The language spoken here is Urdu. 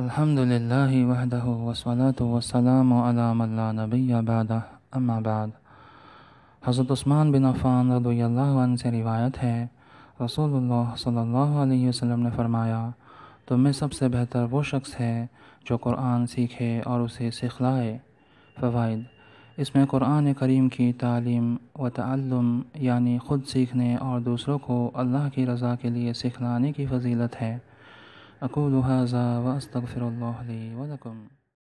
الحمد للّہ وسلمۃ وسلم علام اللہ نبی آباد آباد حضرت عثمان بن عفان رد عن سے روایت ہے رسول اللہ صلی اللہ علیہ وسلم نے فرمایا میں سب سے بہتر وہ شخص ہے جو قرآن سیکھے اور اسے سکھلائے فوائد اس میں قرآن کریم کی تعلیم و تعلم یعنی خود سیکھنے اور دوسروں کو اللہ کی رضا کے لیے سکھلانے کی فضیلت ہے أقول هذا وأستغفر الله لي ولكم